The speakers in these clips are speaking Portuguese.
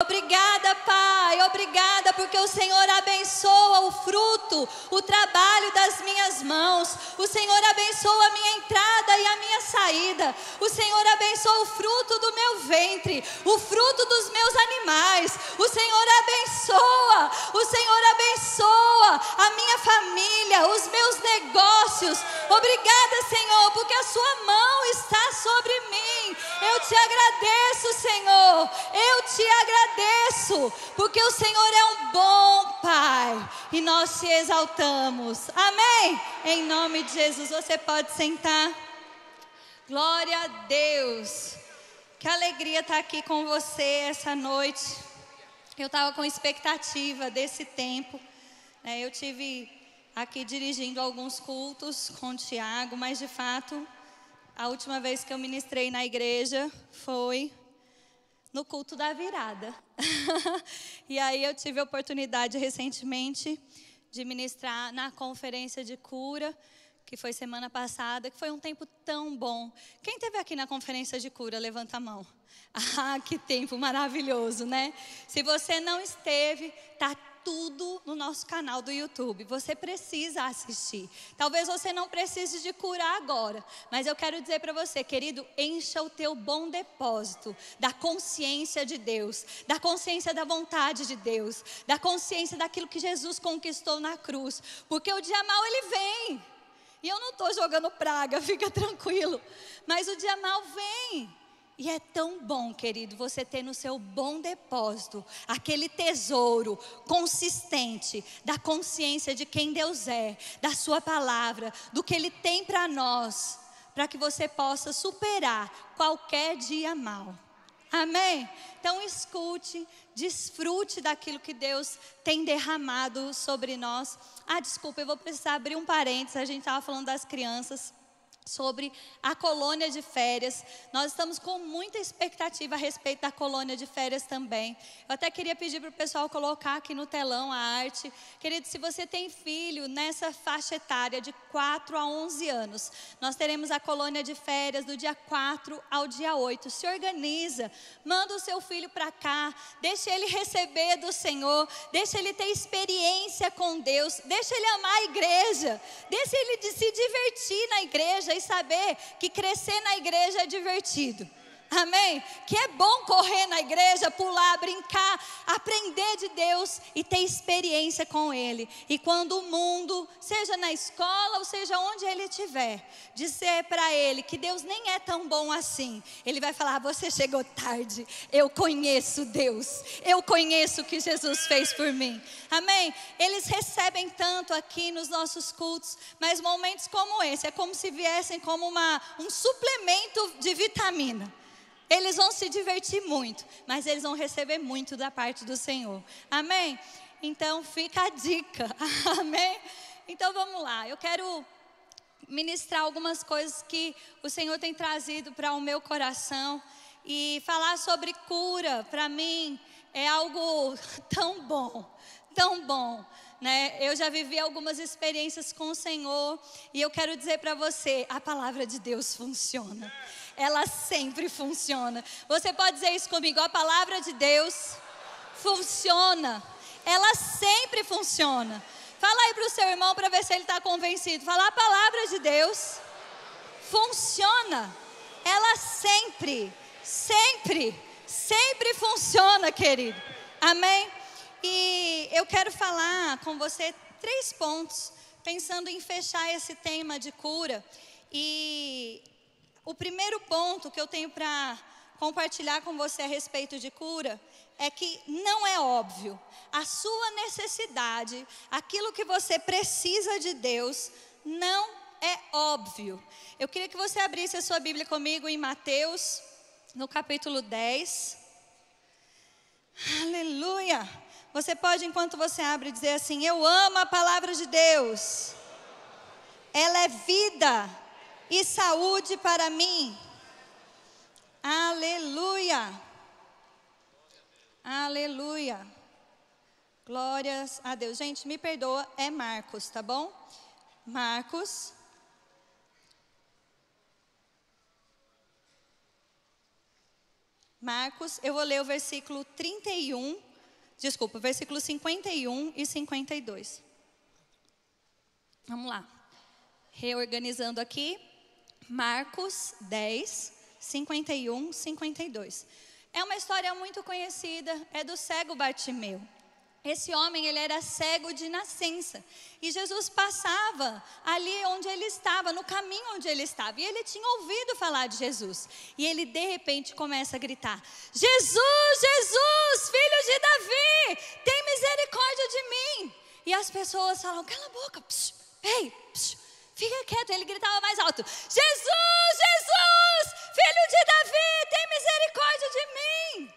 Obrigada, Pai. Obrigada porque o Senhor abençoa o fruto, o trabalho das minhas mãos. O Senhor abençoa a minha entrada e a minha saída. O Senhor abençoa o fruto do meu ventre, o fruto dos meus animais. O Senhor abençoa. O Senhor abençoa a minha família, os meus negócios. Obrigada, Senhor, porque a sua mão está sobre mim. Eu te agradeço, Senhor. Eu te agradeço, porque o Senhor é um bom Pai e nós te exaltamos. Amém? Em nome de Jesus, você pode sentar. Glória a Deus. Que alegria estar aqui com você essa noite. Eu estava com expectativa desse tempo. Né? Eu tive aqui dirigindo alguns cultos com o Tiago, mas de fato a última vez que eu ministrei na igreja foi no culto da virada. e aí eu tive a oportunidade recentemente de ministrar na conferência de cura, que foi semana passada, que foi um tempo tão bom. Quem teve aqui na conferência de cura, levanta a mão. Ah, que tempo maravilhoso, né? Se você não esteve, tá tudo no nosso canal do YouTube. Você precisa assistir. Talvez você não precise de curar agora, mas eu quero dizer para você, querido, encha o teu bom depósito da consciência de Deus, da consciência da vontade de Deus, da consciência daquilo que Jesus conquistou na cruz, porque o dia mal ele vem. E eu não estou jogando praga, fica tranquilo. Mas o dia mal vem. E é tão bom, querido, você ter no seu bom depósito aquele tesouro consistente da consciência de quem Deus é, da Sua palavra, do que Ele tem para nós, para que você possa superar qualquer dia mal. Amém? Então escute, desfrute daquilo que Deus tem derramado sobre nós. Ah, desculpa, eu vou precisar abrir um parênteses, a gente estava falando das crianças sobre a colônia de férias. Nós estamos com muita expectativa a respeito da colônia de férias também. Eu até queria pedir para o pessoal colocar aqui no telão a arte. Querido, se você tem filho nessa faixa etária de 4 a 11 anos, nós teremos a colônia de férias do dia 4 ao dia 8. Se organiza, manda o seu filho para cá, deixa ele receber do Senhor, deixa ele ter experiência com Deus, deixa ele amar a igreja, deixa ele se divertir na igreja vocês saber que crescer na igreja é divertido. Amém? Que é bom correr na igreja, pular, brincar, aprender de Deus e ter experiência com Ele. E quando o mundo, seja na escola ou seja onde ele estiver, dizer para ele que Deus nem é tão bom assim, ele vai falar: ah, Você chegou tarde, eu conheço Deus, eu conheço o que Jesus fez por mim. Amém? Eles recebem tanto aqui nos nossos cultos, mas momentos como esse é como se viessem como uma, um suplemento de vitamina. Eles vão se divertir muito, mas eles vão receber muito da parte do Senhor. Amém? Então fica a dica. Amém? Então vamos lá. Eu quero ministrar algumas coisas que o Senhor tem trazido para o meu coração e falar sobre cura, para mim é algo tão bom, tão bom. Né? Eu já vivi algumas experiências com o Senhor e eu quero dizer para você, a palavra de Deus funciona ela sempre funciona. Você pode dizer isso comigo? A palavra de Deus funciona. Ela sempre funciona. Fala aí para o seu irmão para ver se ele está convencido. Fala, a palavra de Deus funciona. Ela sempre, sempre, sempre funciona, querido. Amém? E eu quero falar com você três pontos, pensando em fechar esse tema de cura. E o primeiro ponto que eu tenho para compartilhar com você a respeito de cura é que não é óbvio. A sua necessidade, aquilo que você precisa de Deus, não é óbvio. Eu queria que você abrisse a sua Bíblia comigo em Mateus, no capítulo 10. Aleluia! Você pode, enquanto você abre, dizer assim: Eu amo a palavra de Deus. Ela é vida e saúde para mim. Aleluia! Aleluia! Glórias a Deus. Gente, me perdoa, é Marcos, tá bom? Marcos. Marcos, eu vou ler o versículo 31, desculpa, versículo 51 e 52. Vamos lá. Reorganizando aqui. Marcos 10, 51, 52. É uma história muito conhecida, é do cego Bartimeu. Esse homem, ele era cego de nascença. E Jesus passava ali onde ele estava, no caminho onde ele estava. E ele tinha ouvido falar de Jesus. E ele, de repente, começa a gritar: Jesus, Jesus, filho de Davi, tem misericórdia de mim. E as pessoas falam: cala a boca, psh, ei, psh, Fica quieto. Ele gritava mais alto: Jesus, Jesus, filho de Davi, tem misericórdia de mim.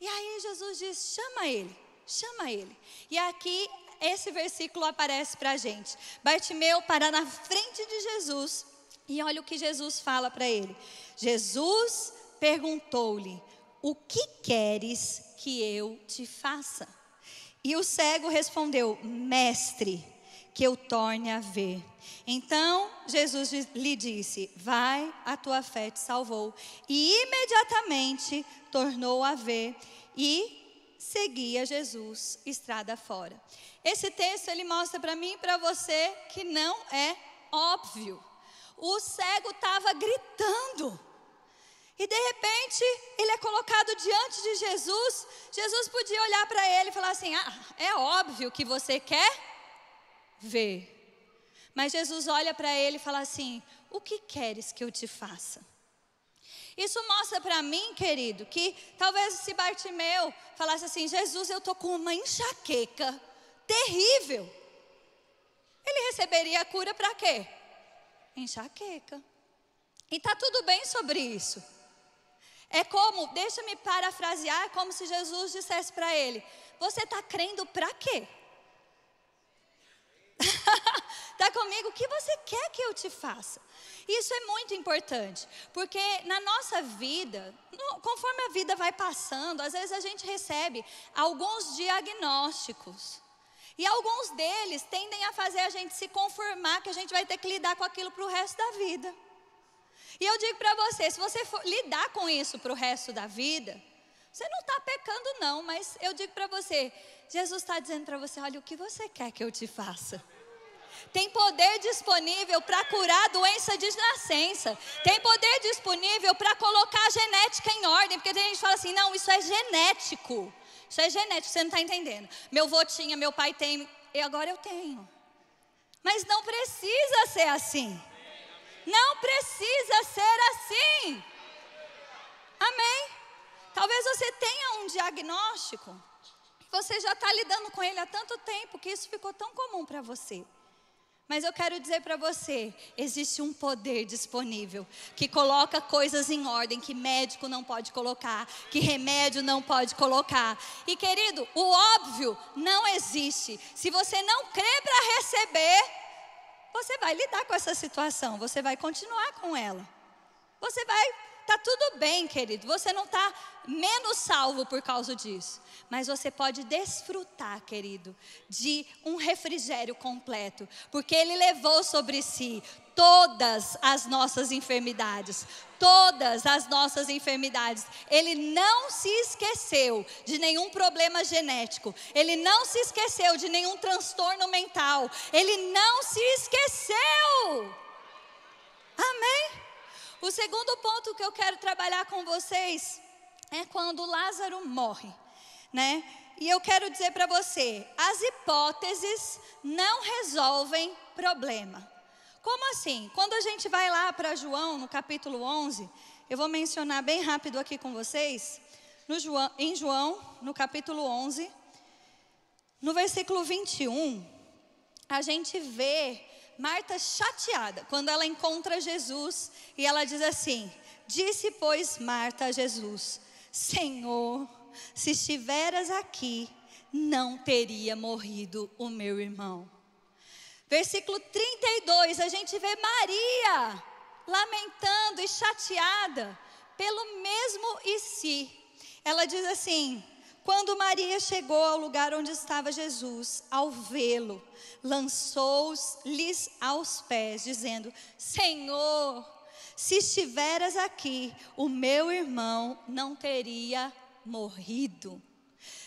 E aí Jesus diz: chama ele, chama ele. E aqui esse versículo aparece para a gente. Bartimeu para na frente de Jesus e olha o que Jesus fala para ele. Jesus perguntou-lhe: O que queres que eu te faça? E o cego respondeu: Mestre, que eu torne a ver. Então Jesus lhe disse: Vai, a tua fé te salvou. E imediatamente tornou a ver e seguia Jesus estrada fora. Esse texto ele mostra para mim e para você que não é óbvio. O cego estava gritando. E de repente, ele é colocado diante de Jesus. Jesus podia olhar para ele e falar assim: "Ah, é óbvio que você quer vê. Mas Jesus olha para ele e fala assim: O que queres que eu te faça? Isso mostra para mim, querido, que talvez esse Bartimeu falasse assim: Jesus, eu estou com uma enxaqueca terrível. Ele receberia a cura para quê? Enxaqueca. E está tudo bem sobre isso. É como, deixa-me parafrasear, é como se Jesus dissesse para ele: Você está crendo para quê? Está comigo? O que você quer que eu te faça? Isso é muito importante, porque na nossa vida, conforme a vida vai passando, às vezes a gente recebe alguns diagnósticos. E alguns deles tendem a fazer a gente se conformar que a gente vai ter que lidar com aquilo para o resto da vida. E eu digo para você: se você lidar com isso para o resto da vida, você não está pecando, não, mas eu digo para você: Jesus está dizendo para você: olha, o que você quer que eu te faça? Tem poder disponível para curar a doença de nascença. Tem poder disponível para colocar a genética em ordem. Porque tem gente que fala assim: não, isso é genético. Isso é genético, você não está entendendo. Meu vô tinha, meu pai tem, e agora eu tenho. Mas não precisa ser assim. Não precisa ser assim. Amém? Talvez você tenha um diagnóstico, você já está lidando com ele há tanto tempo que isso ficou tão comum para você. Mas eu quero dizer para você: existe um poder disponível que coloca coisas em ordem que médico não pode colocar, que remédio não pode colocar. E querido, o óbvio não existe. Se você não crê para receber, você vai lidar com essa situação, você vai continuar com ela. Você vai Tá tudo bem, querido. Você não está menos salvo por causa disso. Mas você pode desfrutar, querido, de um refrigério completo, porque Ele levou sobre si todas as nossas enfermidades. Todas as nossas enfermidades. Ele não se esqueceu de nenhum problema genético. Ele não se esqueceu de nenhum transtorno mental. Ele não se esqueceu o segundo ponto que eu quero trabalhar com vocês é quando Lázaro morre, né? E eu quero dizer para você, as hipóteses não resolvem problema. Como assim? Quando a gente vai lá para João, no capítulo 11, eu vou mencionar bem rápido aqui com vocês, João, em João, no capítulo 11, no versículo 21, a gente vê Marta chateada quando ela encontra Jesus e ela diz assim: Disse, pois, Marta a Jesus: Senhor, se estiveras aqui, não teria morrido o meu irmão. Versículo 32, a gente vê Maria lamentando e chateada pelo mesmo e si. Ela diz assim: quando Maria chegou ao lugar onde estava Jesus, ao vê-lo, lançou-lhes aos pés, dizendo: Senhor, se estiveras aqui, o meu irmão não teria morrido.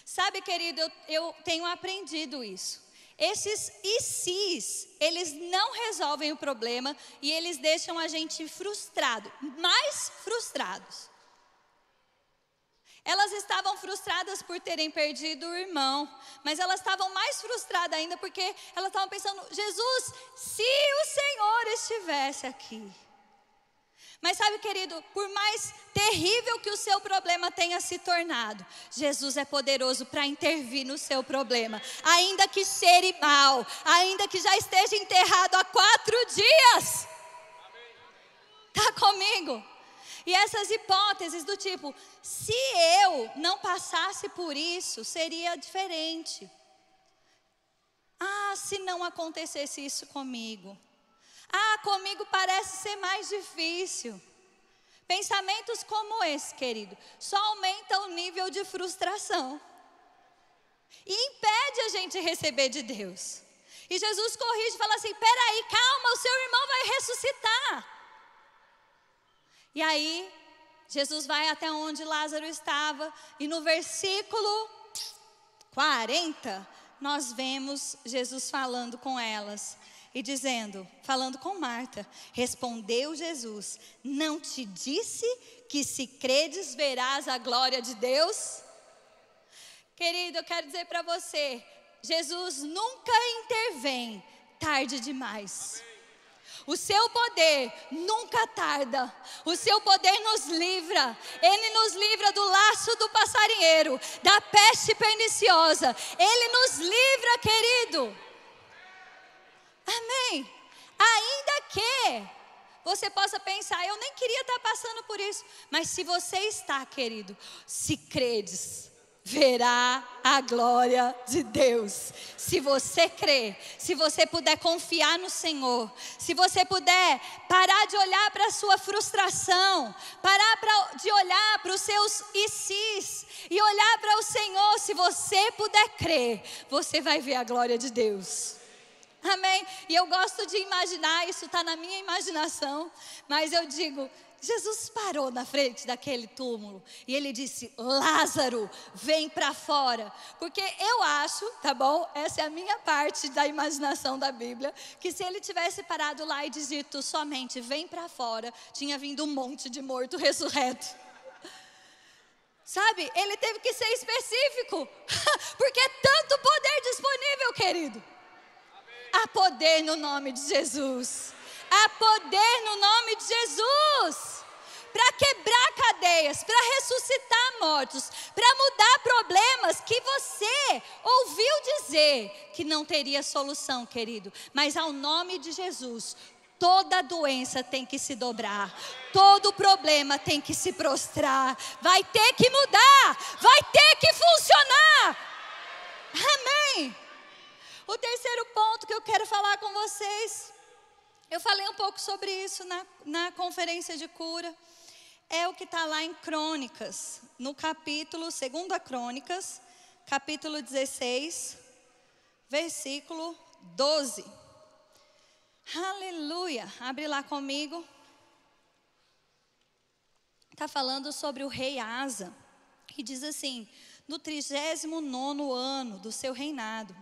Sabe, querido, eu, eu tenho aprendido isso. Esses ICs, eles não resolvem o problema e eles deixam a gente frustrado, mais frustrados. Elas estavam frustradas por terem perdido o irmão, mas elas estavam mais frustradas ainda porque elas estavam pensando: Jesus, se o Senhor estivesse aqui. Mas sabe, querido, por mais terrível que o seu problema tenha se tornado, Jesus é poderoso para intervir no seu problema, ainda que cheire mal, ainda que já esteja enterrado há quatro dias. Está comigo? E essas hipóteses do tipo, se eu não passasse por isso, seria diferente. Ah, se não acontecesse isso comigo. Ah, comigo parece ser mais difícil. Pensamentos como esse, querido, só aumenta o nível de frustração e impede a gente receber de Deus. E Jesus corrige e fala assim: peraí, calma, o seu irmão vai ressuscitar. E aí, Jesus vai até onde Lázaro estava, e no versículo 40, nós vemos Jesus falando com elas e dizendo, falando com Marta, respondeu Jesus: Não te disse que se credes verás a glória de Deus? Querido, eu quero dizer para você, Jesus nunca intervém tarde demais. Amém. O seu poder nunca tarda. O seu poder nos livra. Ele nos livra do laço do passarinheiro, da peste perniciosa. Ele nos livra, querido. Amém. Ainda que você possa pensar, eu nem queria estar passando por isso, mas se você está, querido, se credes, verá a glória de Deus. Se você crer, se você puder confiar no Senhor, se você puder parar de olhar para a sua frustração, parar pra, de olhar para os seus ICs e olhar para o Senhor, se você puder crer, você vai ver a glória de Deus. Amém? E eu gosto de imaginar, isso está na minha imaginação, mas eu digo: Jesus parou na frente daquele túmulo e ele disse: Lázaro, vem para fora. Porque eu acho, tá bom? Essa é a minha parte da imaginação da Bíblia, que se ele tivesse parado lá e dito somente: vem para fora, tinha vindo um monte de morto ressurreto. Sabe? Ele teve que ser específico, porque é tanto poder disponível, querido. Há poder no nome de Jesus. Há poder no nome de Jesus para quebrar cadeias, para ressuscitar mortos, para mudar problemas que você ouviu dizer que não teria solução, querido. Mas ao nome de Jesus, toda doença tem que se dobrar, todo problema tem que se prostrar, vai ter que mudar, vai ter que funcionar. Amém. O terceiro ponto que eu quero falar com vocês, eu falei um pouco sobre isso na, na conferência de cura é o que está lá em Crônicas, no capítulo, 2 Crônicas, capítulo 16, versículo 12. Aleluia! Abre lá comigo. Está falando sobre o rei Asa. E diz assim: No 39 ano do seu reinado,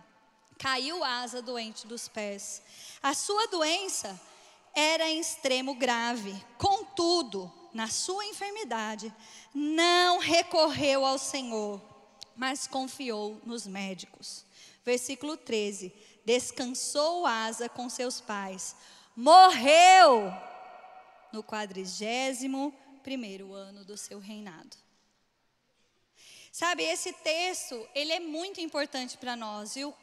caiu Asa doente dos pés. A sua doença era em extremo grave. Contudo, na sua enfermidade, não recorreu ao Senhor, mas confiou nos médicos. Versículo 13: Descansou Asa com seus pais, morreu no quadrigésimo primeiro ano do seu reinado. Sabe, esse texto, ele é muito importante para nós. E o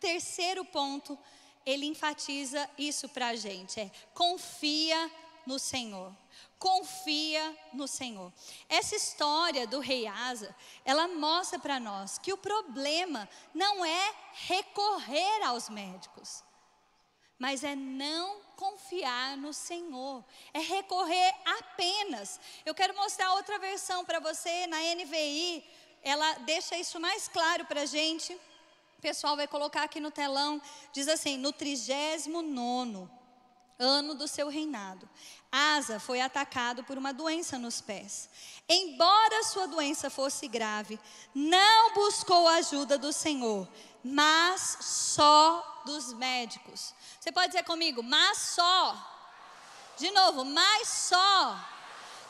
terceiro ponto, ele enfatiza isso para a gente, é confia no Senhor confia no Senhor. Essa história do rei Asa, ela mostra para nós que o problema não é recorrer aos médicos, mas é não confiar no Senhor, é recorrer apenas. Eu quero mostrar outra versão para você na NVI, ela deixa isso mais claro para a gente. O pessoal vai colocar aqui no telão, diz assim, no trigésimo nono ano do seu reinado. Asa foi atacado por uma doença nos pés. Embora sua doença fosse grave, não buscou a ajuda do Senhor, mas só dos médicos. Você pode dizer comigo, mas só. De novo, mas só.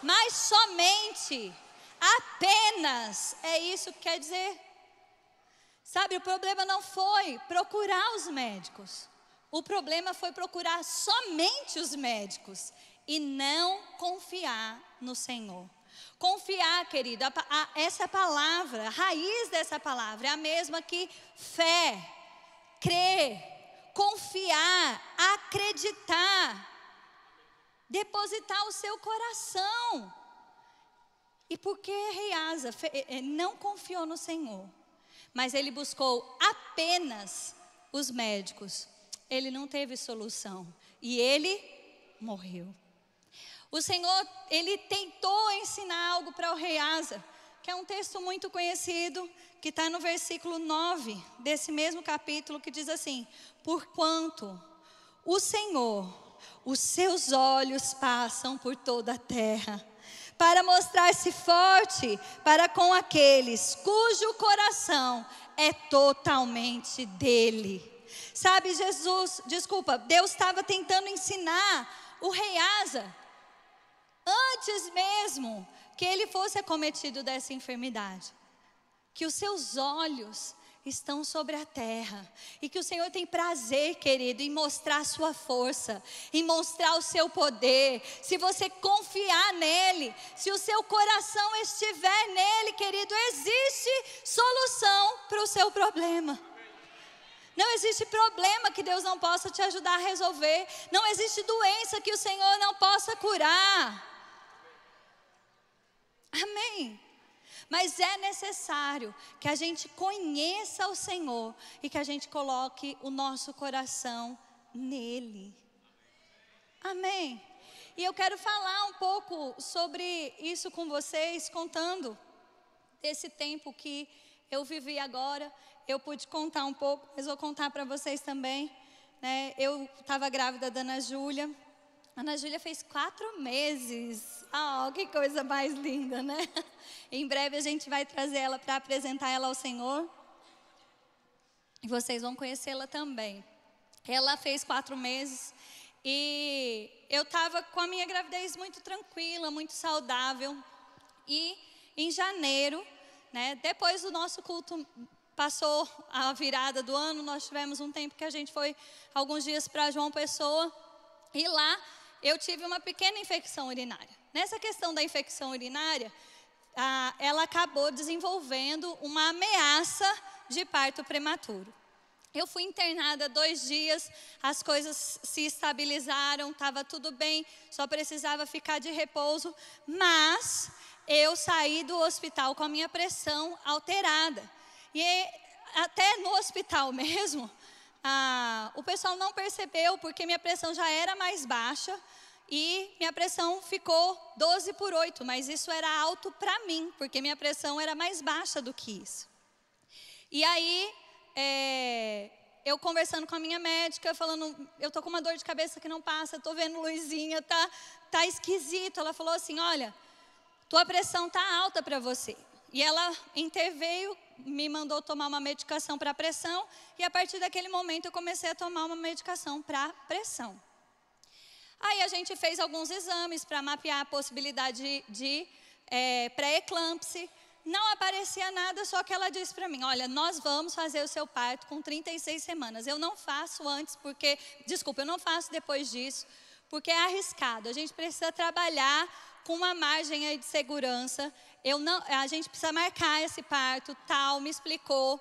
Mas somente. Apenas. É isso que quer dizer. Sabe, o problema não foi procurar os médicos. O problema foi procurar somente os médicos e não confiar no Senhor. Confiar, querido, a, a, essa palavra, a raiz dessa palavra é a mesma que fé, crer, confiar, acreditar, depositar o seu coração. E porque Reaza eh, eh, não confiou no Senhor, mas ele buscou apenas os médicos, ele não teve solução e ele morreu. O Senhor, ele tentou ensinar algo para o rei Asa, que é um texto muito conhecido, que está no versículo 9 desse mesmo capítulo, que diz assim: Porquanto o Senhor, os seus olhos passam por toda a terra, para mostrar-se forte para com aqueles cujo coração é totalmente dele. Sabe, Jesus, desculpa, Deus estava tentando ensinar o rei Asa, antes mesmo que ele fosse acometido dessa enfermidade, que os seus olhos estão sobre a terra e que o Senhor tem prazer, querido, em mostrar a sua força, em mostrar o seu poder. Se você confiar nele, se o seu coração estiver nele, querido, existe solução para o seu problema. Não existe problema que Deus não possa te ajudar a resolver. Não existe doença que o Senhor não possa curar. Amém. Mas é necessário que a gente conheça o Senhor e que a gente coloque o nosso coração nele. Amém. E eu quero falar um pouco sobre isso com vocês, contando esse tempo que eu vivi agora eu pude contar um pouco, mas vou contar para vocês também. Né? Eu estava grávida da Ana Júlia. Ana Júlia fez quatro meses. Ah, oh, que coisa mais linda, né? Em breve a gente vai trazer ela para apresentar ela ao Senhor. E vocês vão conhecê-la também. Ela fez quatro meses e eu estava com a minha gravidez muito tranquila, muito saudável. E em janeiro, né, depois do nosso culto Passou a virada do ano, nós tivemos um tempo que a gente foi alguns dias para João Pessoa e lá eu tive uma pequena infecção urinária. Nessa questão da infecção urinária, ela acabou desenvolvendo uma ameaça de parto prematuro. Eu fui internada dois dias, as coisas se estabilizaram, estava tudo bem, só precisava ficar de repouso, mas eu saí do hospital com a minha pressão alterada. E até no hospital mesmo, ah, o pessoal não percebeu porque minha pressão já era mais baixa e minha pressão ficou 12 por 8, mas isso era alto para mim, porque minha pressão era mais baixa do que isso. E aí, é, eu conversando com a minha médica, falando, eu tô com uma dor de cabeça que não passa, tô vendo luzinha, tá, tá esquisito. Ela falou assim, olha, tua pressão tá alta para você. E ela interveio me mandou tomar uma medicação para pressão e a partir daquele momento eu comecei a tomar uma medicação para pressão. Aí a gente fez alguns exames para mapear a possibilidade de, de é, pré-eclâmpse. Não aparecia nada, só que ela disse para mim: Olha, nós vamos fazer o seu parto com 36 semanas. Eu não faço antes, porque. Desculpa, eu não faço depois disso, porque é arriscado. A gente precisa trabalhar com uma margem aí de segurança eu não, a gente precisa marcar esse parto, tal, me explicou.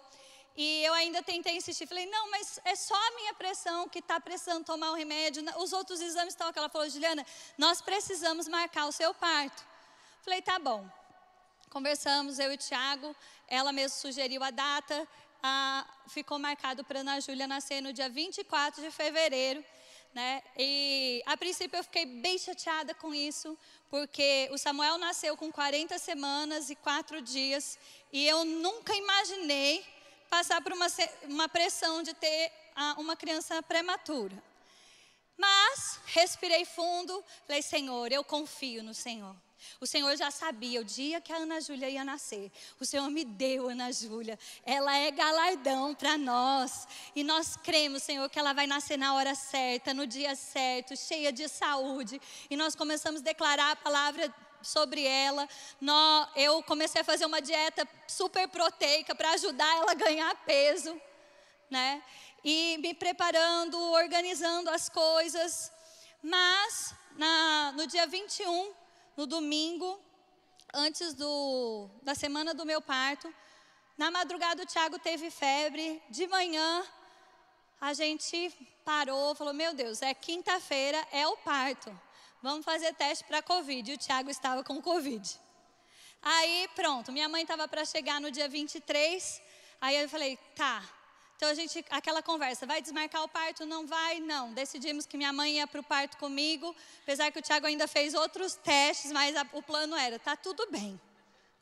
E eu ainda tentei insistir, falei, não, mas é só a minha pressão que está precisando tomar o remédio, os outros exames estão aqui. Ela falou, Juliana, nós precisamos marcar o seu parto. Falei, tá bom. Conversamos, eu e o Tiago, ela mesmo sugeriu a data, ah, ficou marcado para Ana Júlia nascer no dia 24 de fevereiro. Né? E a princípio eu fiquei bem chateada com isso, porque o Samuel nasceu com 40 semanas e 4 dias, e eu nunca imaginei passar por uma, uma pressão de ter uma criança prematura. Mas respirei fundo, falei: Senhor, eu confio no Senhor. O Senhor já sabia o dia que a Ana Júlia ia nascer. O Senhor me deu Ana Júlia. Ela é galardão para nós. E nós cremos, Senhor, que ela vai nascer na hora certa, no dia certo, cheia de saúde. E nós começamos a declarar a palavra sobre ela. eu comecei a fazer uma dieta super proteica para ajudar ela a ganhar peso, né? E me preparando, organizando as coisas. Mas na, no dia 21 no domingo, antes do, da semana do meu parto. Na madrugada o Tiago teve febre, de manhã a gente parou, falou: Meu Deus, é quinta-feira, é o parto. Vamos fazer teste para Covid. E o Tiago estava com Covid. Aí, pronto, minha mãe estava para chegar no dia 23. Aí eu falei: Tá, então a gente, aquela conversa, vai desmarcar o parto? Não vai, não. Decidimos que minha mãe ia para o parto comigo, apesar que o Tiago ainda fez outros testes, mas a, o plano era, tá tudo bem.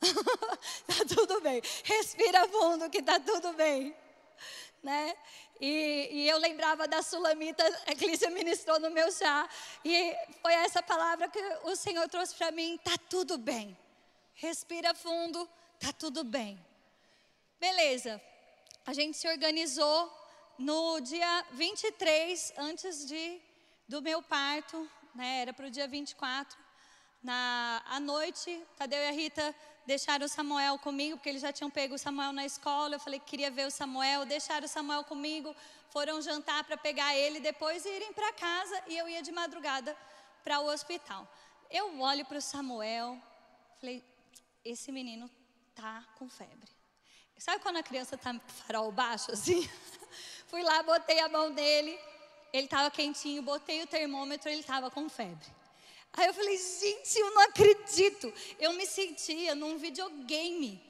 tá tudo bem. Respira fundo que tá tudo bem. Né? E, e, eu lembrava da sulamita, a Clícia ministrou no meu chá, e foi essa palavra que o Senhor trouxe para mim: tá tudo bem. Respira fundo, tá tudo bem. Beleza, a gente se organizou no dia 23, antes de, do meu parto, né, era para o dia 24. Na, à noite, Tadeu e a Rita deixaram o Samuel comigo, porque eles já tinham pego o Samuel na escola. Eu falei que queria ver o Samuel, deixaram o Samuel comigo, foram jantar para pegar ele, depois irem para casa e eu ia de madrugada para o hospital. Eu olho para o Samuel, falei: esse menino tá com febre. Sabe quando a criança tá farol baixo assim? Fui lá, botei a mão dele ele tava quentinho, botei o termômetro, ele tava com febre. Aí eu falei, gente, eu não acredito. Eu me sentia num videogame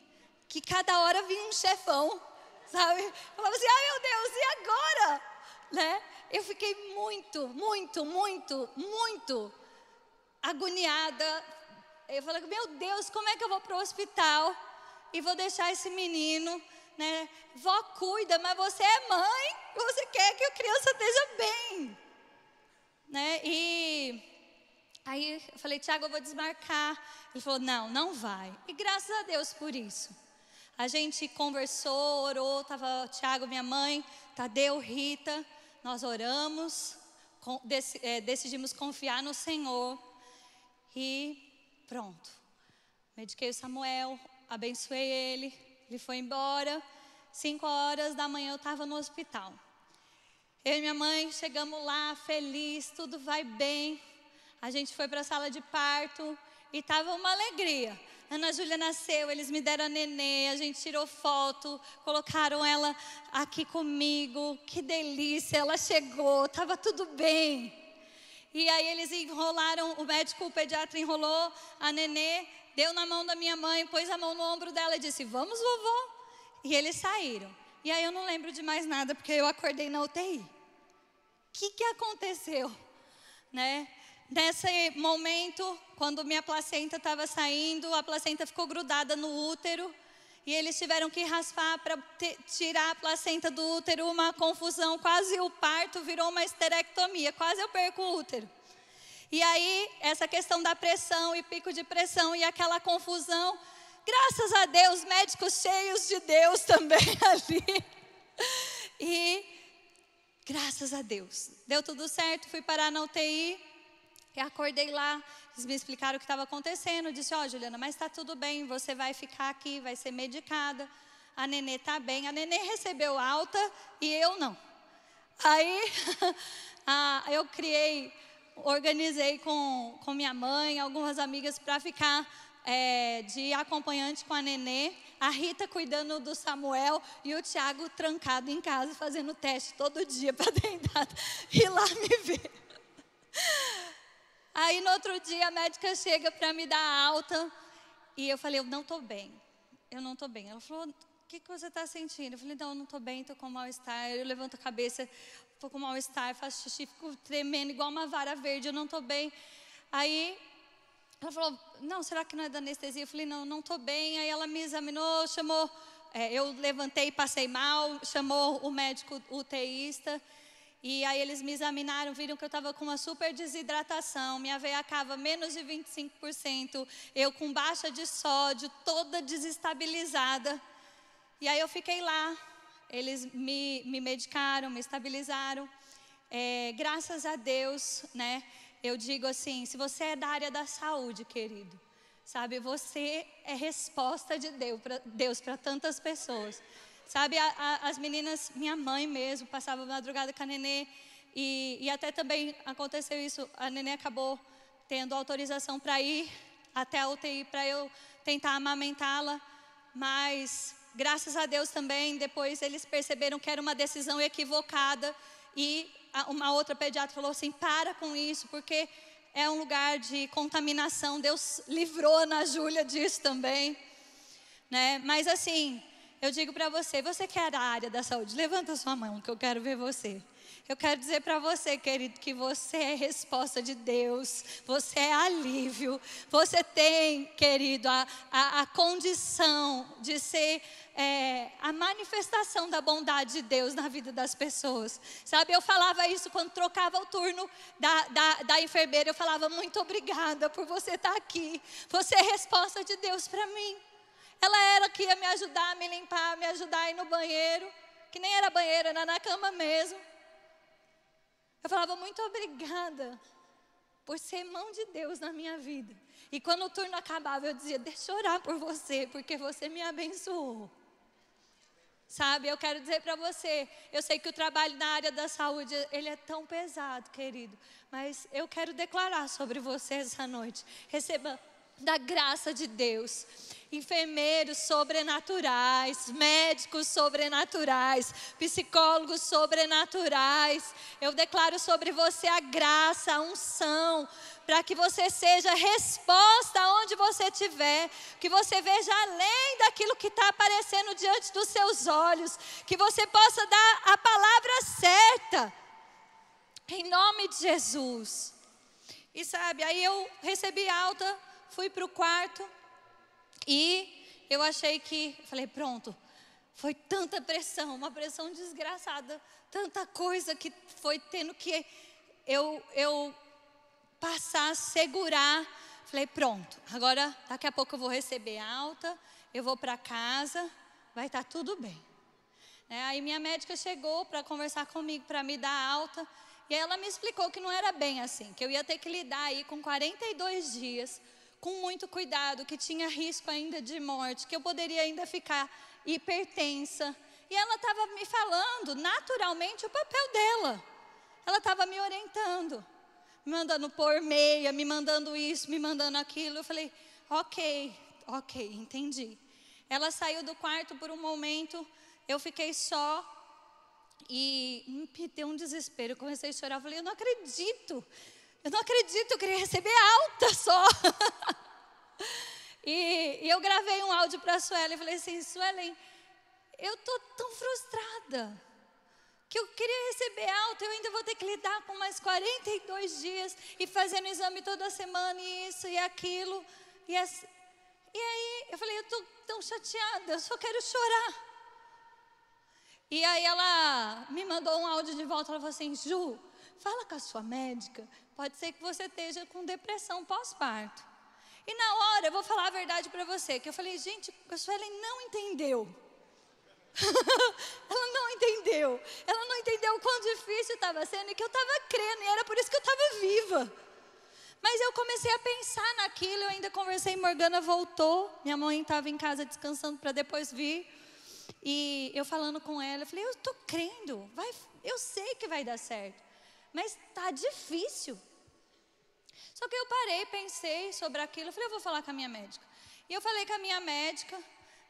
que cada hora vinha um chefão, sabe? Eu falava assim, ai meu Deus, e agora? Né? Eu fiquei muito, muito, muito, muito agoniada. Eu falei, meu Deus, como é que eu vou pro hospital? e vou deixar esse menino, né? Vó cuida, mas você é mãe, você quer que a criança esteja bem, né? E aí eu falei, Tiago, eu vou desmarcar. Ele falou, não, não vai. E graças a Deus por isso. A gente conversou, orou, tava Tiago, minha mãe, Tadeu, Rita, nós oramos, eh, decidimos confiar no Senhor e pronto. Mediquei o Samuel, abençoei ele, ele foi embora. Cinco horas da manhã eu estava no hospital. Eu e minha mãe chegamos lá, feliz, tudo vai bem. A gente foi para a sala de parto e estava uma alegria. Ana Júlia nasceu, eles me deram a nenê, a gente tirou foto, colocaram ela aqui comigo. Que delícia, ela chegou, estava tudo bem. E aí eles enrolaram, o médico, o pediatra enrolou a nenê deu na mão da minha mãe, pôs a mão no ombro dela e disse: Vamos, vovó. E eles saíram. E aí eu não lembro de mais nada, porque eu acordei na UTI. O que, que aconteceu? Né? Nesse momento, quando minha placenta estava saindo, a placenta ficou grudada no útero. E eles tiveram que raspar para tirar a placenta do útero, uma confusão, quase o parto virou uma esterectomia, quase eu perco o útero. E aí, essa questão da pressão e pico de pressão e aquela confusão. Graças a Deus, médicos cheios de Deus também ali. E graças a Deus, deu tudo certo, fui parar na UTI. E acordei lá, eles me explicaram o que estava acontecendo. Disse: Ó, oh, Juliana, mas está tudo bem, você vai ficar aqui, vai ser medicada. A nenê está bem. A nenê recebeu alta e eu não. Aí eu criei organizei com, com minha mãe, algumas amigas, para ficar é, de acompanhante com a Nenê, a Rita cuidando do Samuel e o Tiago trancado em casa, fazendo teste todo dia para tentar ir lá me ver. Aí no outro dia a médica chega para me dar alta e eu falei, eu não estou bem, eu não estou bem. Ela falou, o que, que você está sentindo? Eu falei, não, não estou bem, estou com mal-estar. Eu levanto a cabeça, estou com mal-estar, faço xixi, fico tremendo igual uma vara verde, eu não estou bem. Aí ela falou: Não, será que não é da anestesia? Eu falei: Não, não estou bem. Aí ela me examinou, chamou. É, eu levantei, passei mal, chamou o médico uteísta. E aí eles me examinaram, viram que eu estava com uma super desidratação, minha veia cava menos de 25%, eu com baixa de sódio, toda desestabilizada. E aí eu fiquei lá, eles me, me medicaram, me estabilizaram. É, graças a Deus, né? Eu digo assim: se você é da área da saúde, querido, sabe, você é resposta de Deus para tantas pessoas. Sabe, a, a, as meninas, minha mãe mesmo, passava madrugada com a nenê, e, e até também aconteceu isso: a nenê acabou tendo autorização para ir até a UTI para eu tentar amamentá-la, mas Graças a Deus também, depois eles perceberam que era uma decisão equivocada e uma outra pediatra falou assim: para com isso, porque é um lugar de contaminação. Deus livrou na Júlia disso também. Né? Mas assim, eu digo para você: você quer é a área da saúde? Levanta sua mão que eu quero ver você. Eu quero dizer para você, querido, que você é resposta de Deus, você é alívio, você tem, querido, a, a, a condição de ser é, a manifestação da bondade de Deus na vida das pessoas. Sabe, eu falava isso quando trocava o turno da, da, da enfermeira, eu falava, muito obrigada por você estar tá aqui, você é resposta de Deus para mim. Ela era que ia me ajudar a me limpar, me ajudar a ir no banheiro, que nem era banheiro, era na cama mesmo. Eu falava, muito obrigada por ser mão de Deus na minha vida. E quando o turno acabava, eu dizia: Deixa eu orar por você, porque você me abençoou. Sabe, eu quero dizer para você, eu sei que o trabalho na área da saúde, ele é tão pesado, querido, mas eu quero declarar sobre você essa noite. Receba da graça de Deus enfermeiros sobrenaturais, médicos sobrenaturais, psicólogos sobrenaturais. Eu declaro sobre você a graça, a unção, para que você seja resposta onde você estiver, que você veja além daquilo que está aparecendo diante dos seus olhos, que você possa dar a palavra certa. Em nome de Jesus. E sabe, aí eu recebi alta, fui para o quarto. E eu achei que, falei, pronto, foi tanta pressão, uma pressão desgraçada, tanta coisa que foi tendo que eu, eu passar, segurar. Falei, pronto, agora daqui a pouco eu vou receber alta, eu vou para casa, vai estar tá tudo bem. É, aí minha médica chegou para conversar comigo, para me dar alta, e ela me explicou que não era bem assim, que eu ia ter que lidar aí com 42 dias com muito cuidado, que tinha risco ainda de morte, que eu poderia ainda ficar hipertensa. E ela estava me falando naturalmente o papel dela. Ela estava me orientando, me mandando pôr meia, me mandando isso, me mandando aquilo. Eu falei, ok, ok, entendi. Ela saiu do quarto por um momento, eu fiquei só e me deu um desespero. comecei a chorar, eu falei, eu não acredito eu não acredito, eu queria receber alta só. e, e, eu gravei um áudio para a Suelen e falei assim: Suelen, eu estou tão frustrada que eu queria receber alta, eu ainda vou ter que lidar com mais 42 dias e fazendo exame toda semana e isso e aquilo. E, as, e aí eu falei: eu estou tão chateada, eu só quero chorar. E aí ela me mandou um áudio de volta, ela falou assim, Ju, fala com a sua médica Pode ser que você esteja com depressão pós-parto. E na hora, eu vou falar a verdade para você, que eu falei, gente, a Suelen não entendeu. ela não entendeu. Ela não entendeu o quão difícil estava sendo e que eu estava crendo, e era por isso que eu estava viva. Mas eu comecei a pensar naquilo, eu ainda conversei, Morgana voltou, minha mãe estava em casa descansando para depois vir. E eu falando com ela, eu falei, eu estou crendo, vai, eu sei que vai dar certo mas tá difícil. Só que eu parei, pensei sobre aquilo, falei, eu vou falar com a minha médica. E eu falei com a minha médica,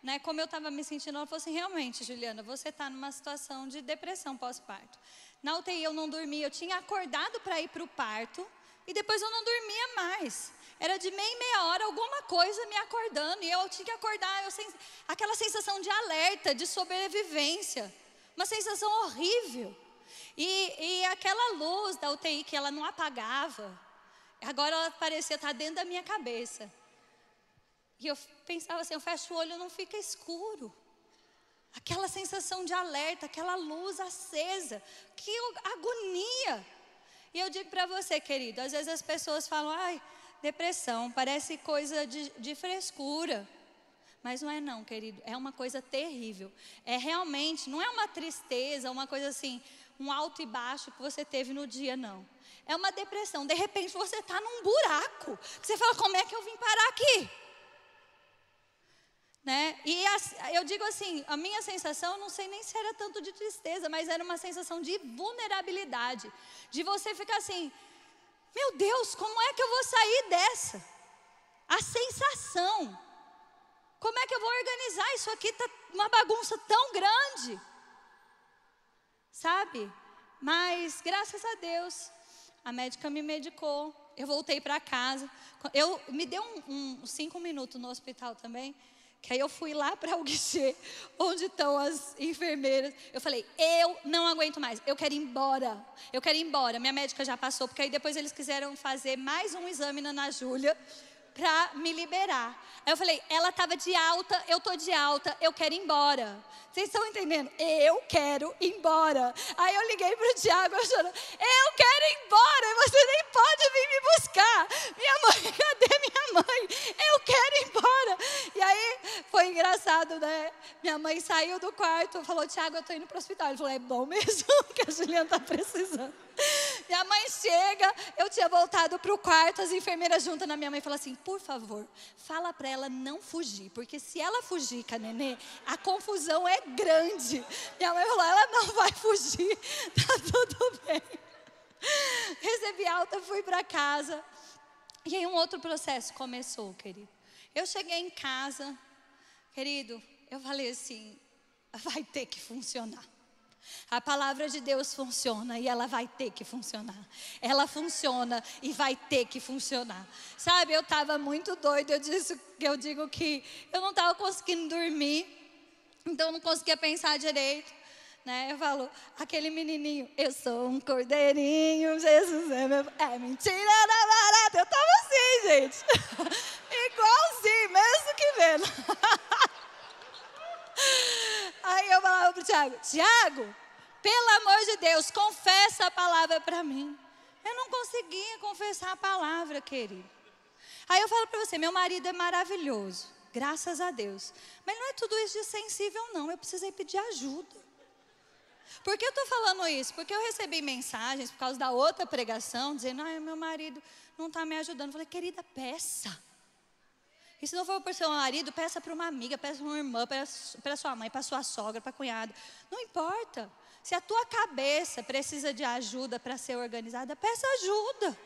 né, como eu estava me sentindo, ela falou assim: realmente, Juliana, você está numa situação de depressão pós-parto. Na UTI eu não dormia, eu tinha acordado para ir para o parto e depois eu não dormia mais. Era de meia e meia hora alguma coisa me acordando e eu tinha que acordar, eu sens... aquela sensação de alerta, de sobrevivência, uma sensação horrível. E, e aquela luz da UTI que ela não apagava, agora ela parecia estar tá dentro da minha cabeça. E eu pensava assim: eu fecho o olho, não fica escuro. Aquela sensação de alerta, aquela luz acesa, que agonia. E eu digo para você, querido, às vezes as pessoas falam: ai, depressão, parece coisa de, de frescura. Mas não é não, querido, é uma coisa terrível. É realmente, não é uma tristeza, uma coisa assim, um alto e baixo que você teve no dia, não. É uma depressão. De repente você está num buraco. Que você fala, como é que eu vim parar aqui? Né? E a, eu digo assim, a minha sensação, não sei nem se era tanto de tristeza, mas era uma sensação de vulnerabilidade, de você ficar assim, meu Deus, como é que eu vou sair dessa? A sensação, como é que eu vou organizar isso aqui? Tá uma bagunça tão grande sabe? Mas graças a Deus, a médica me medicou. Eu voltei para casa. Eu me deu um, um, cinco minutos no hospital também. Que aí eu fui lá para o guichê, onde estão as enfermeiras. Eu falei, eu não aguento mais, eu quero ir embora. Eu quero ir embora. Minha médica já passou, porque aí depois eles quiseram fazer mais um exame na Júlia para me liberar. Aí eu falei, ela estava de alta, eu tô de alta, eu quero ir embora. Vocês estão entendendo? Eu quero ir embora. Aí eu liguei para o Tiago, eu chorando, eu quero ir embora, você nem pode vir me buscar. Minha mãe, cadê minha mãe? Eu quero ir embora. E aí foi engraçado, né? Minha mãe saiu do quarto, falou, Tiago, eu tô indo para o hospital. Ele falou, é bom mesmo que a Juliana tá precisando. Minha mãe chega, eu tinha voltado para o quarto, as enfermeiras juntas na minha mãe falam assim: por favor, fala para ela não fugir, porque se ela fugir com a nenê, a confusão é grande. Minha mãe falou: ela não vai fugir, tá tudo bem. Recebi alta, fui para casa. E aí um outro processo começou, querido. Eu cheguei em casa, querido, eu falei assim: vai ter que funcionar. A palavra de Deus funciona e ela vai ter que funcionar. Ela funciona e vai ter que funcionar. Sabe, eu estava muito doida, eu, disse, eu digo que eu não estava conseguindo dormir, então eu não conseguia pensar direito. Né? Eu falo, aquele menininho, eu sou um cordeirinho, Jesus é meu. É mentira, da é barata. Eu estava assim, gente. Igualzinho, mesmo que vendo. Aí eu falava para o Tiago: Tiago, pelo amor de Deus, confessa a palavra para mim. Eu não conseguia confessar a palavra, querido. Aí eu falo para você: meu marido é maravilhoso, graças a Deus. Mas não é tudo isso de sensível, não. Eu precisei pedir ajuda. Por que eu estou falando isso? Porque eu recebi mensagens por causa da outra pregação, dizendo: ah, meu marido não está me ajudando. Eu falei, querida, peça. E se não for para o seu marido, peça para uma amiga, peça para uma irmã, para sua mãe, para sua sogra, para cunhado. Não importa. Se a tua cabeça precisa de ajuda para ser organizada, peça ajuda.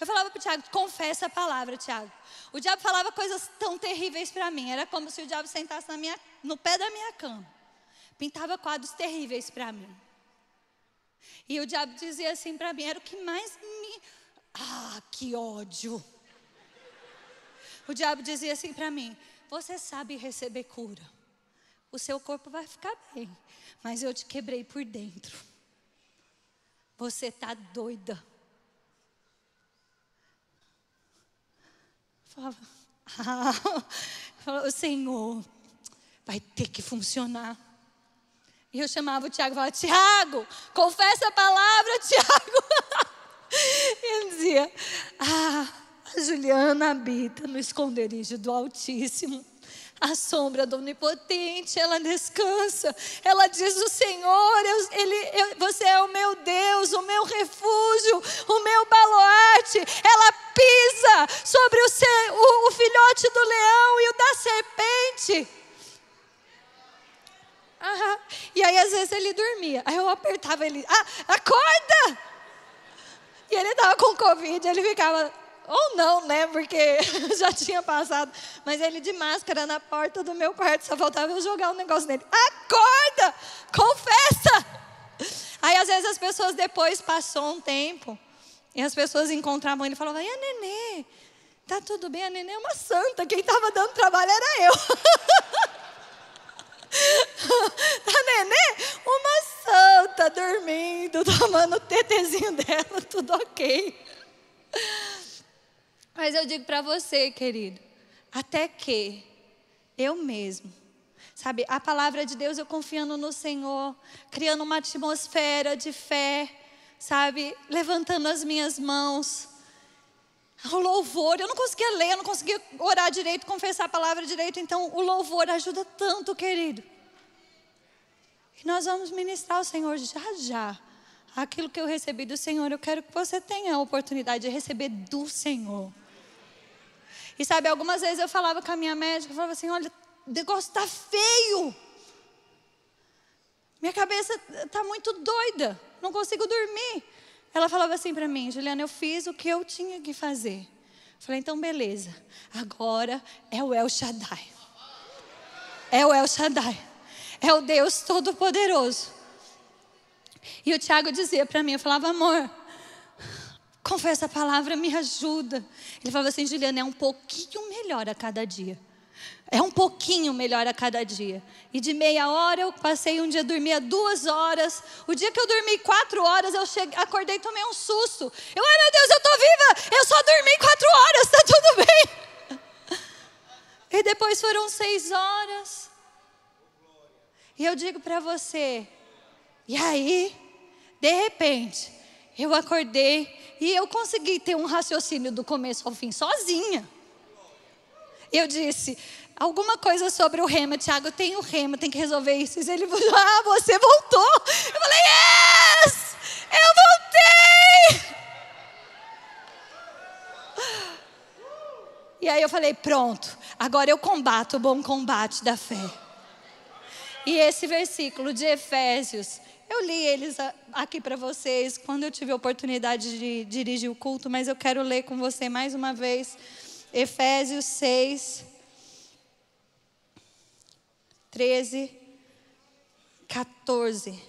Eu falava para o Tiago, confessa a palavra, Tiago. O diabo falava coisas tão terríveis para mim. Era como se o diabo sentasse na minha, no pé da minha cama. Pintava quadros terríveis para mim. E o diabo dizia assim para mim, era o que mais me. Ah, que ódio! O diabo dizia assim para mim: Você sabe receber cura. O seu corpo vai ficar bem, mas eu te quebrei por dentro. Você está doida. Falava, ah, o Senhor, vai ter que funcionar. E eu chamava o Tiago e falava, Tiago, confessa a palavra, Tiago. e ele dizia, ah, a Juliana habita no esconderijo do Altíssimo. A sombra do Onipotente, ela descansa. Ela diz: O Senhor, eu, ele, eu, você é o meu Deus, o meu refúgio, o meu baluarte. Ela pisa sobre o, ser, o, o filhote do leão e o da serpente. E aí, às vezes, ele dormia. Aí eu apertava ele, ah, acorda! E ele estava com Covid, ele ficava, ou não, né? Porque já tinha passado. Mas ele de máscara na porta do meu quarto, só faltava eu jogar o um negócio nele. Acorda! Confessa! Aí às vezes as pessoas depois passou um tempo e as pessoas encontravam ele e falavam: "E a Nenê? Tá tudo bem? A Nenê é uma santa. Quem estava dando trabalho era eu." a Nenê, uma santa dormindo, tomando o tetezinho dela, tudo ok. Mas eu digo para você, querido, até que eu mesmo, sabe, a palavra de Deus eu confiando no Senhor, criando uma atmosfera de fé, sabe, levantando as minhas mãos, o louvor, eu não conseguia ler, eu não conseguia orar direito, confessar a palavra direito, então o louvor ajuda tanto, querido. E nós vamos ministrar ao Senhor já já. Aquilo que eu recebi do Senhor, eu quero que você tenha a oportunidade de receber do Senhor. E sabe, algumas vezes eu falava com a minha médica, eu falava assim, olha, o negócio está feio. Minha cabeça está muito doida, não consigo dormir. Ela falava assim para mim, Juliana, eu fiz o que eu tinha que fazer. Eu falei, então beleza, agora é o El Shaddai. É o El Shaddai. É o Deus Todo-Poderoso. E o Tiago dizia para mim, eu falava, amor, Confessa a palavra, me ajuda. Ele falava assim, Juliana, é um pouquinho melhor a cada dia. É um pouquinho melhor a cada dia. E de meia hora eu passei um dia, dormia duas horas. O dia que eu dormi quatro horas, eu cheguei, acordei e tomei um susto. Eu, ai meu Deus, eu tô viva! Eu só dormi quatro horas, está tudo bem. E depois foram seis horas. E eu digo para você, e aí, de repente, eu acordei e eu consegui ter um raciocínio do começo ao fim sozinha. Eu disse alguma coisa sobre o rema, Tiago, tem o rema, tem que resolver isso. E ele falou: "Ah, você voltou". Eu falei: "Yes! Eu voltei!" E aí eu falei: "Pronto, agora eu combato o bom combate da fé". E esse versículo de Efésios eu li eles aqui para vocês quando eu tive a oportunidade de dirigir o culto, mas eu quero ler com você mais uma vez Efésios 6, 13, 14.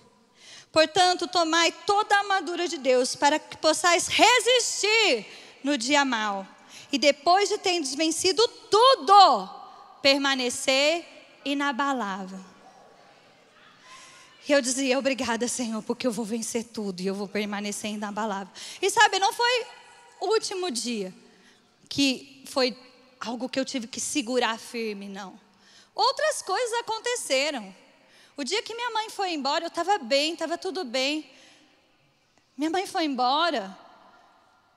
Portanto, tomai toda a armadura de Deus para que possais resistir no dia mal. E depois de tendes vencido tudo, permanecer inabalável. E eu dizia, obrigada, Senhor, porque eu vou vencer tudo e eu vou permanecer inabalável. E sabe, não foi o último dia que foi algo que eu tive que segurar firme, não. Outras coisas aconteceram. O dia que minha mãe foi embora, eu estava bem, estava tudo bem. Minha mãe foi embora.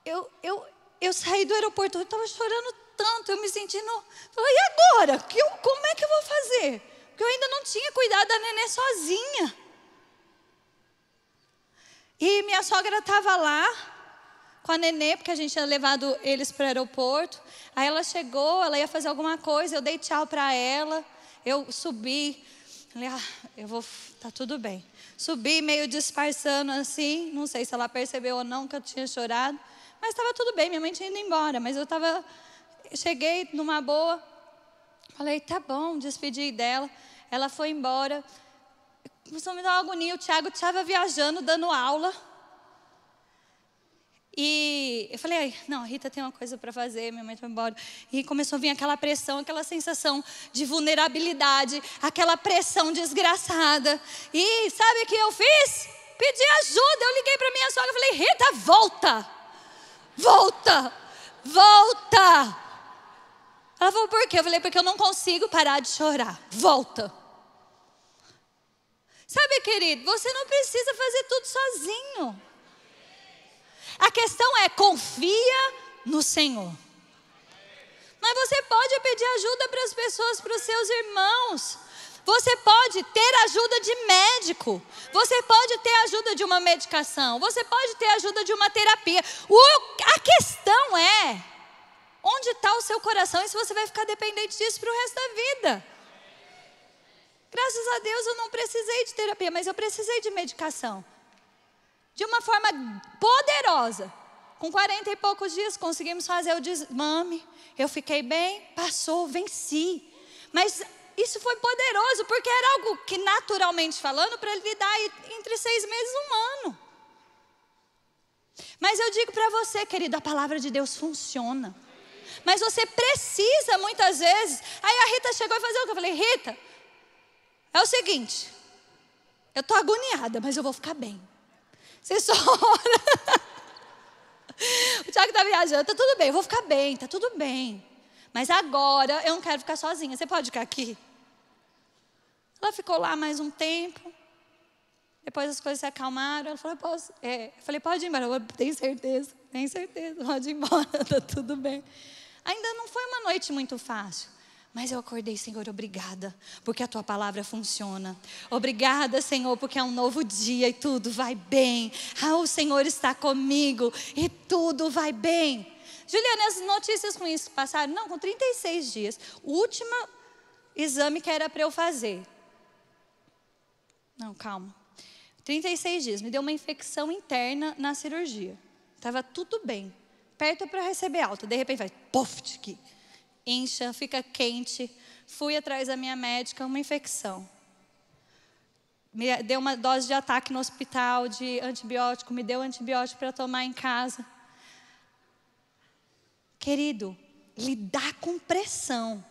Eu, eu, eu saí do aeroporto, eu estava chorando tanto, eu me sentindo. Falei, e agora? Que eu, como é que eu vou fazer? Porque eu ainda não tinha cuidado da nenê sozinha. E minha sogra estava lá com a nenê, porque a gente tinha levado eles para o aeroporto. Aí ela chegou, ela ia fazer alguma coisa, eu dei tchau para ela, eu subi. Falei, ah, eu vou, tá tudo bem. Subi meio disfarçando assim, não sei se ela percebeu ou não que eu tinha chorado, mas estava tudo bem, minha mãe tinha ido embora, mas eu estava, cheguei numa boa, falei, tá bom, despedi dela, ela foi embora começou a me dar uma agonia. O Tiago estava viajando, dando aula. E eu falei, não, a Rita tem uma coisa para fazer, minha mãe foi embora. E começou a vir aquela pressão, aquela sensação de vulnerabilidade, aquela pressão desgraçada. E sabe o que eu fiz? Pedi ajuda, eu liguei para minha sogra e falei, Rita, volta! Volta! Volta! Ela falou, por quê? Eu falei, porque eu não consigo parar de chorar. Volta! Sabe, querido, você não precisa fazer tudo sozinho. A questão é confia no Senhor. Mas você pode pedir ajuda para as pessoas, para os seus irmãos. Você pode ter ajuda de médico. Você pode ter ajuda de uma medicação. Você pode ter ajuda de uma terapia. O, a questão é onde está o seu coração e se você vai ficar dependente disso para o resto da vida. Graças a Deus eu não precisei de terapia, mas eu precisei de medicação. De uma forma poderosa. Com 40 e poucos dias conseguimos fazer o desmame. Eu fiquei bem, passou, venci. Mas isso foi poderoso, porque era algo que, naturalmente falando, para ele dar entre seis meses um ano. Mas eu digo para você, querido, a palavra de Deus funciona. Mas você precisa muitas vezes. Aí a Rita chegou e fazer o que? Eu falei, Rita, é o seguinte, eu estou agoniada, mas eu vou ficar bem. Você só ora. o Tiago está viajando, está tudo bem, eu vou ficar bem, está tudo bem. Mas agora eu não quero ficar sozinha, você pode ficar aqui? Ela ficou lá mais um tempo. Depois as coisas se acalmaram. Ela falou: posso? É. Eu falei: pode ir embora. Eu tenho certeza, tenho certeza, pode ir embora, está tudo bem. Ainda não foi uma noite muito fácil. Mas eu acordei, Senhor, obrigada, porque a tua palavra funciona. Obrigada, Senhor, porque é um novo dia e tudo vai bem. Ah, o Senhor está comigo e tudo vai bem. Juliana, as notícias ruins passaram? Não, com 36 dias. O último exame que era para eu fazer. Não, calma. 36 dias. Me deu uma infecção interna na cirurgia. Estava tudo bem. Perto para receber alta. De repente, vai, pof, aqui incha, fica quente. Fui atrás da minha médica, uma infecção. Me deu uma dose de ataque no hospital, de antibiótico, me deu antibiótico para tomar em casa. Querido, lidar com pressão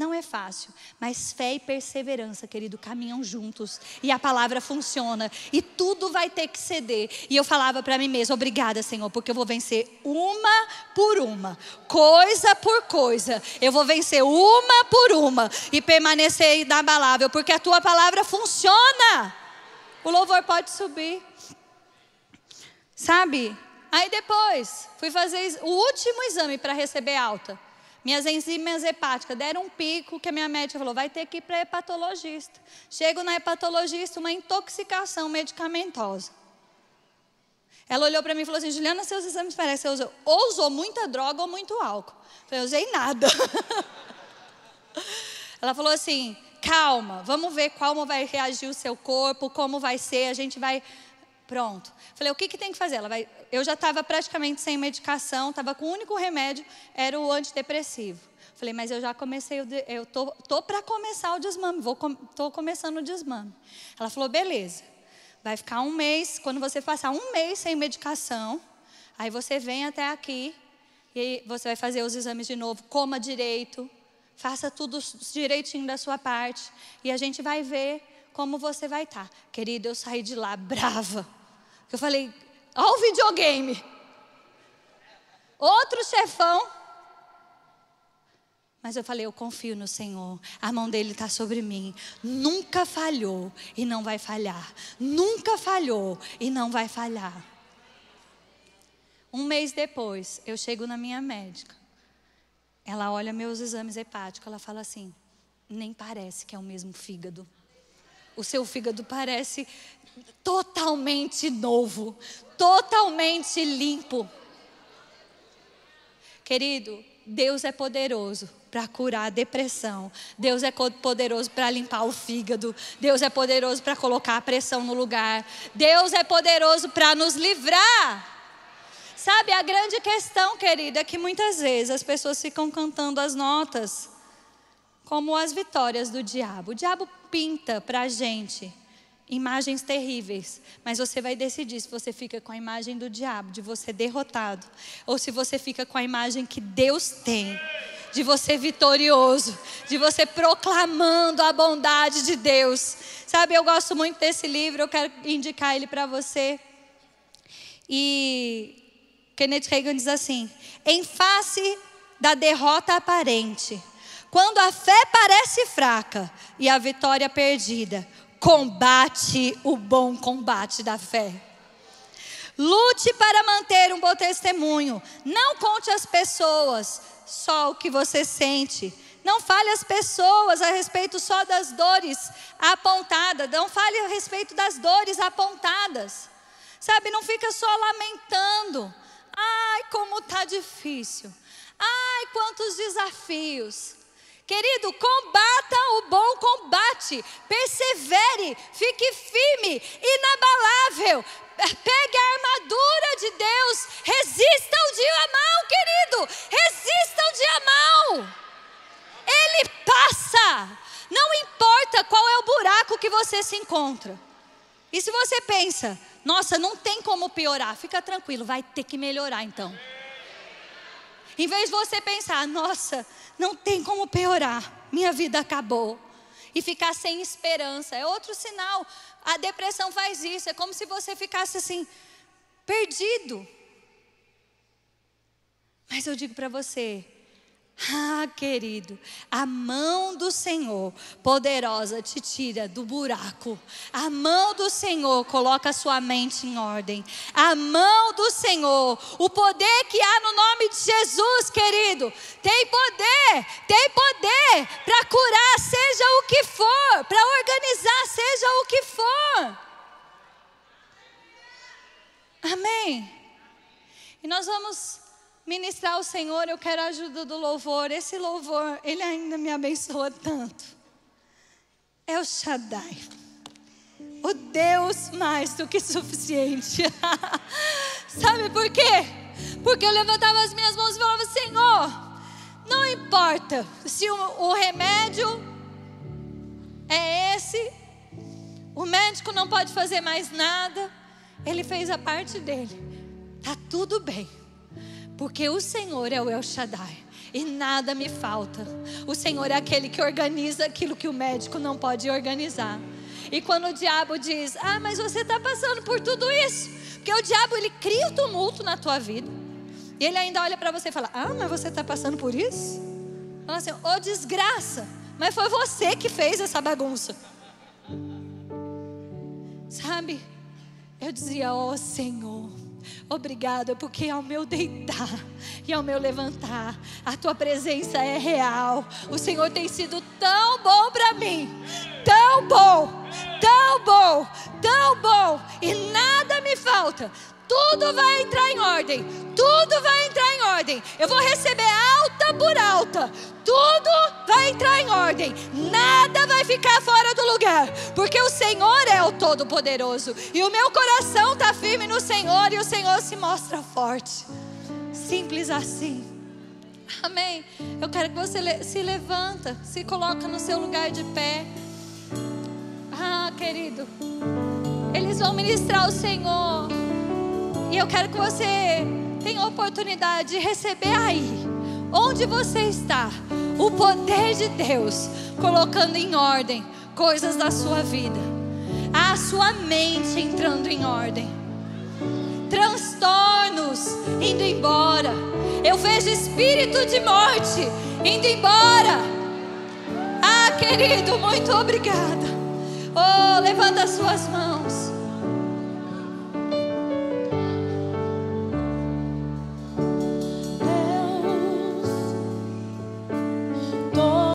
não é fácil, mas fé e perseverança, querido, caminham juntos e a palavra funciona e tudo vai ter que ceder. E eu falava para mim mesma: obrigada, Senhor, porque eu vou vencer uma por uma, coisa por coisa. Eu vou vencer uma por uma e permanecer inabalável, porque a tua palavra funciona. O louvor pode subir, sabe? Aí depois, fui fazer o último exame para receber alta. Minhas enzimas hepáticas deram um pico que a minha médica falou: vai ter que ir para hepatologista. Chego na hepatologista, uma intoxicação medicamentosa. Ela olhou para mim e falou assim: Juliana, seus exames parecem que você usou, ou usou muita droga ou muito álcool. Eu falei: usei nada. Ela falou assim: calma, vamos ver como vai reagir o seu corpo, como vai ser, a gente vai pronto. Falei, o que, que tem que fazer? Ela vai, eu já estava praticamente sem medicação, estava com o único remédio, era o antidepressivo. Falei, mas eu já comecei, eu tô, tô para começar o desmame, vou, tô começando o desmame. Ela falou, beleza, vai ficar um mês, quando você passar um mês sem medicação, aí você vem até aqui e você vai fazer os exames de novo, coma direito, faça tudo direitinho da sua parte e a gente vai ver como você vai estar. Tá. Querida, eu saí de lá brava eu falei, olha o videogame. Outro chefão. Mas eu falei, eu confio no Senhor. A mão dele está sobre mim. Nunca falhou e não vai falhar. Nunca falhou e não vai falhar. Um mês depois, eu chego na minha médica. Ela olha meus exames hepáticos. Ela fala assim: nem parece que é o mesmo fígado o seu fígado parece totalmente novo, totalmente limpo. Querido, Deus é poderoso para curar a depressão. Deus é poderoso para limpar o fígado. Deus é poderoso para colocar a pressão no lugar. Deus é poderoso para nos livrar. Sabe, a grande questão, querida, é que muitas vezes as pessoas ficam cantando as notas como as vitórias do diabo. O diabo pinta para a gente imagens terríveis, mas você vai decidir se você fica com a imagem do diabo, de você derrotado, ou se você fica com a imagem que Deus tem. De você vitorioso, de você proclamando a bondade de Deus. Sabe, eu gosto muito desse livro, eu quero indicar ele para você. E Kenneth Reagan diz assim: em face da derrota aparente, quando a fé parece fraca e a vitória perdida, combate o bom combate da fé. Lute para manter um bom testemunho. Não conte às pessoas só o que você sente. Não fale às pessoas a respeito só das dores apontadas. Não fale a respeito das dores apontadas. Sabe, não fica só lamentando. Ai, como está difícil. Ai, quantos desafios. Querido, combata o bom combate, persevere, fique firme, inabalável, pegue a armadura de Deus, resista o dia mal, querido, resista o dia mal. Ele passa, não importa qual é o buraco que você se encontra. E se você pensa, nossa, não tem como piorar, fica tranquilo, vai ter que melhorar então. Em vez de você pensar, nossa, não tem como piorar, minha vida acabou. E ficar sem esperança. É outro sinal. A depressão faz isso. É como se você ficasse assim, perdido. Mas eu digo para você, ah, querido, a mão do Senhor poderosa te tira do buraco. A mão do Senhor coloca a sua mente em ordem. A mão do Senhor, o poder que há no nome de Jesus, querido, tem poder, tem poder para curar, seja o que for, para organizar, seja o que for. Amém. E nós vamos ministrar o Senhor, eu quero a ajuda do louvor. Esse louvor, ele ainda me abençoa tanto. É o Shaddai. O Deus mais do que suficiente. Sabe por quê? Porque eu levantava as minhas mãos e falava: Senhor, não importa se o, o remédio é esse, o médico não pode fazer mais nada, ele fez a parte dele, tá tudo bem. Porque o Senhor é o El Shaddai e nada me falta. O Senhor é aquele que organiza aquilo que o médico não pode organizar. E quando o diabo diz: Ah, mas você está passando por tudo isso, porque o diabo ele cria o tumulto na tua vida. E ele ainda olha para você e fala: Ah, mas você está passando por isso? Fala assim: Ô oh, desgraça, mas foi você que fez essa bagunça. Sabe? Eu dizia: Ó oh, Senhor, Obrigada, porque ao meu deitar e ao meu levantar, a tua presença é real. O Senhor tem sido tão bom para mim, tão bom, tão bom, tão bom, e nada me falta tudo vai entrar em ordem, tudo vai entrar em ordem. Eu vou receber alta por alta, tudo vai entrar em ordem, nada vai ficar fora do lugar, porque o Senhor é o Todo-Poderoso e o meu coração está firme no Senhor e o Senhor se mostra forte. Simples assim. Amém. Eu quero que você se levanta, se coloca no seu lugar de pé. Ah, querido, eles vão ministrar o Senhor. E eu quero que você tenha a oportunidade de receber aí, onde você está, o poder de Deus colocando em ordem coisas da sua vida, a sua mente entrando em ordem, transtornos indo embora. Eu vejo espírito de morte indo embora. Ah, querido, muito obrigada. Oh, levanta as suas mãos.